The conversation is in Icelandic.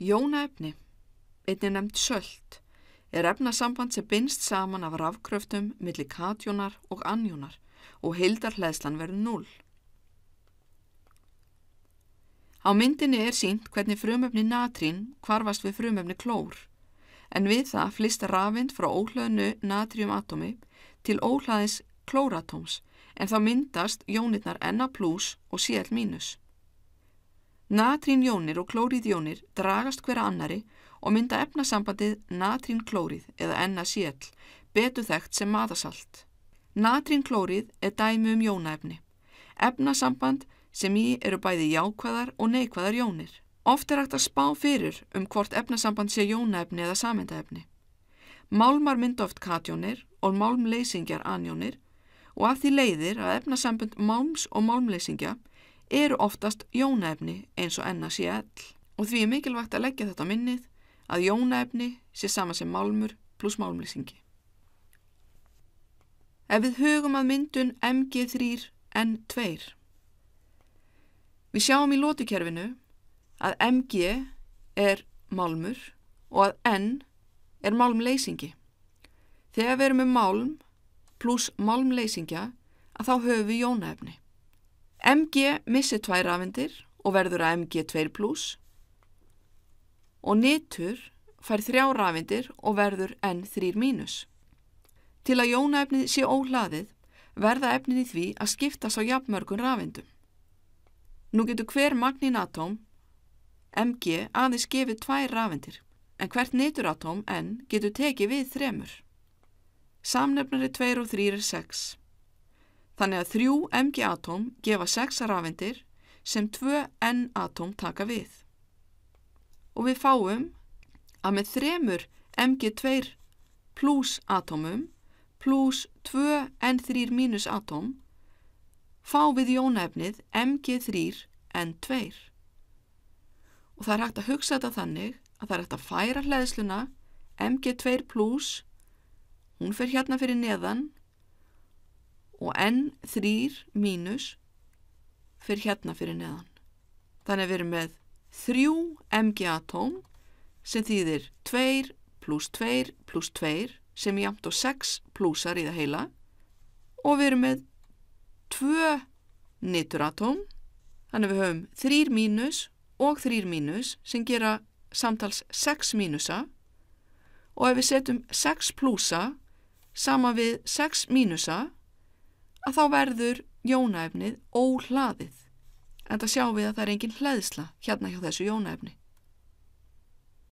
Jónaefni, einnig nefnd söllt, er efnasamband sem binst saman af rafkröftum millir katjónar og anjónar og heildar hlæðslan verður núl. Á myndinni er sínt hvernig frumöfni natrín kvarfast við frumöfni klór, en við það flist rafind frá óhlaðinu natríumatomi til óhlaðins klóratóms en þá myndast jónirnar NA plus og CL minus. Natrínjónir og klóriðjónir dragast hverja annari og mynda efnasambandið natrínklórið eða NaCl, betu þekkt sem maðasalt. Natrínklórið er dæmi um jónaefni, efnasamband sem í eru bæði jákvæðar og neykvæðar jónir. Oft er hægt að spá fyrir um hvort efnasamband sé jónaefni eða samhendaefni. Málmar mynda oft katjónir og málmleysingjar anjónir og að því leiðir að efnasambund málms og málmleysingja eru oftast jónaefni eins og NaCl og því er mikilvægt að leggja þetta á minnið að jónaefni sé sama sem málmur pluss málmlýsingi. Ef við hugum að myndun Mg3N2 Við sjáum í lótukerfinu að Mg er málmur og að N er málmleysingi. Þegar við erum með málm pluss málmleysingja að þá höfum við jónaefni. MG missir tvær rafendir og verður að MG 2 plus og nitur fær þrjá rafendir og verður N3 mínus. Til að jónaefnið sé óhlaðið verða efnið í því að skiptast á jafnmörgun rafendum. Nú getur hver magninatóm MG aðeins gefið tvær rafendir en hvert niturátóm N getur tekið við þremur. Samnefnari 2 og 3 er 6. Þannig að þrjú Mg-atóm gefa sex rafendir sem tvö N-atóm taka við. Og við fáum að með þremur Mg2 pluss atómum pluss 2N3 mínus atóm fá við jónæfnið Mg3N2. Og það er hægt að hugsa þetta þannig að það er hægt að færa hlæðsluna Mg2 pluss, hún fyrir hérna fyrir neðan og n3 mínus fyrir hérna fyrir neðan. Þannig að við erum með 3 mg-atóm sem þýðir 2 pluss 2 pluss 2 sem ég amt og 6 plussar í það heila og við erum með 2 nitur-atóm þannig að við höfum 3 mínus og 3 mínus sem gera samtals 6 mínusa og ef við setjum 6 plussa sama við 6 mínusa að þá verður jónaefnið óhlaðið en það sjáum við að það er engin hlæðsla hérna hjá þessu jónaefni.